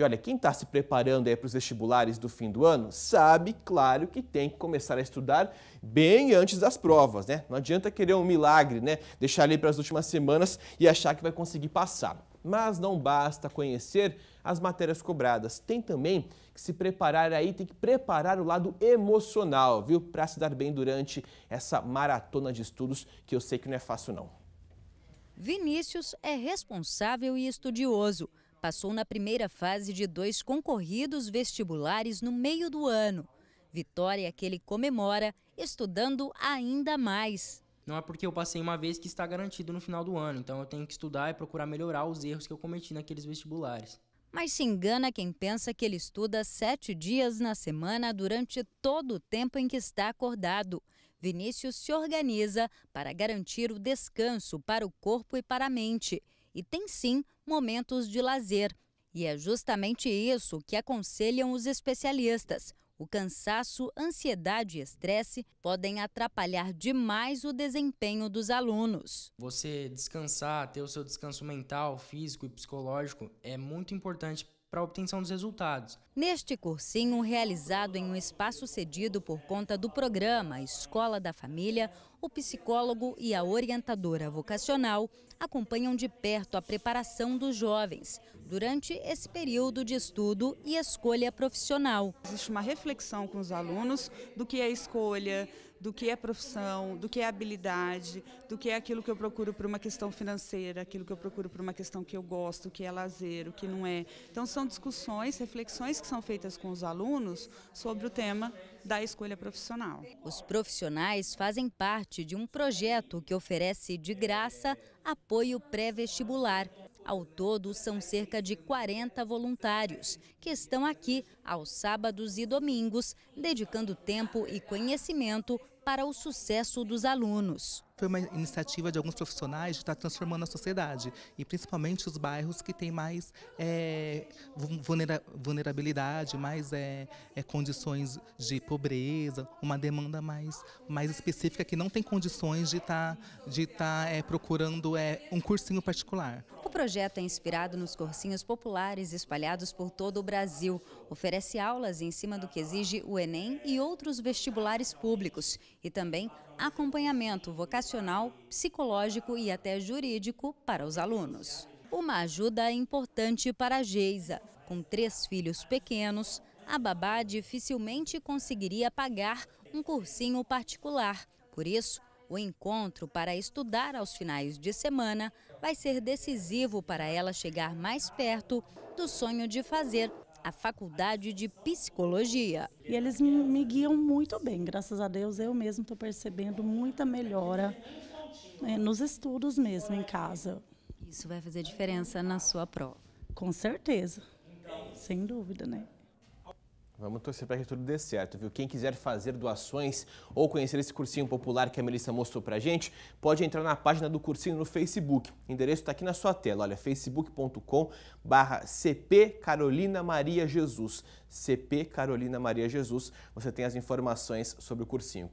E olha, quem está se preparando aí para os vestibulares do fim do ano sabe, claro, que tem que começar a estudar bem antes das provas, né? Não adianta querer um milagre, né? Deixar ali para as últimas semanas e achar que vai conseguir passar. Mas não basta conhecer as matérias cobradas, tem também que se preparar aí, tem que preparar o lado emocional, viu? Para se dar bem durante essa maratona de estudos que eu sei que não é fácil não. Vinícius é responsável e estudioso passou na primeira fase de dois concorridos vestibulares no meio do ano. Vitória que ele comemora estudando ainda mais. Não é porque eu passei uma vez que está garantido no final do ano, então eu tenho que estudar e procurar melhorar os erros que eu cometi naqueles vestibulares. Mas se engana quem pensa que ele estuda sete dias na semana durante todo o tempo em que está acordado. Vinícius se organiza para garantir o descanso para o corpo e para a mente. E tem sim momentos de lazer. E é justamente isso que aconselham os especialistas. O cansaço, ansiedade e estresse podem atrapalhar demais o desempenho dos alunos. Você descansar, ter o seu descanso mental, físico e psicológico é muito importante para a obtenção dos resultados. Neste cursinho, realizado em um espaço cedido por conta do programa Escola da Família, o psicólogo e a orientadora vocacional acompanham de perto a preparação dos jovens, durante esse período de estudo e escolha profissional. Existe uma reflexão com os alunos do que é escolha, do que é profissão, do que é habilidade, do que é aquilo que eu procuro por uma questão financeira, aquilo que eu procuro por uma questão que eu gosto, o que é lazer, o que não é. Então são discussões, reflexões que são feitas com os alunos sobre o tema da escolha profissional. Os profissionais fazem parte de um projeto que oferece de graça apoio pré-vestibular ao todo, são cerca de 40 voluntários que estão aqui aos sábados e domingos, dedicando tempo e conhecimento para o sucesso dos alunos. Foi uma iniciativa de alguns profissionais de estar tá transformando a sociedade e principalmente os bairros que têm mais é, vulnerabilidade, mais é, é, condições de pobreza, uma demanda mais, mais específica que não tem condições de estar tá, de tá, é, procurando é, um cursinho particular. O projeto é inspirado nos cursinhos populares espalhados por todo o Brasil. Oferece aulas em cima do que exige o Enem e outros vestibulares públicos. E também acompanhamento vocacional, psicológico e até jurídico para os alunos. Uma ajuda importante para a Geisa. Com três filhos pequenos, a babá dificilmente conseguiria pagar um cursinho particular. Por isso, o encontro para estudar aos finais de semana vai ser decisivo para ela chegar mais perto do sonho de fazer a faculdade de psicologia. E eles me guiam muito bem, graças a Deus eu mesmo estou percebendo muita melhora é, nos estudos mesmo em casa. Isso vai fazer diferença na sua prova? Com certeza, sem dúvida, né? Vamos torcer para que tudo dê certo, viu? Quem quiser fazer doações ou conhecer esse cursinho popular que a Melissa mostrou para gente, pode entrar na página do cursinho no Facebook. O endereço está aqui na sua tela, olha, facebook.com barra CP Carolina Maria Jesus. CP Carolina Maria Jesus, você tem as informações sobre o cursinho.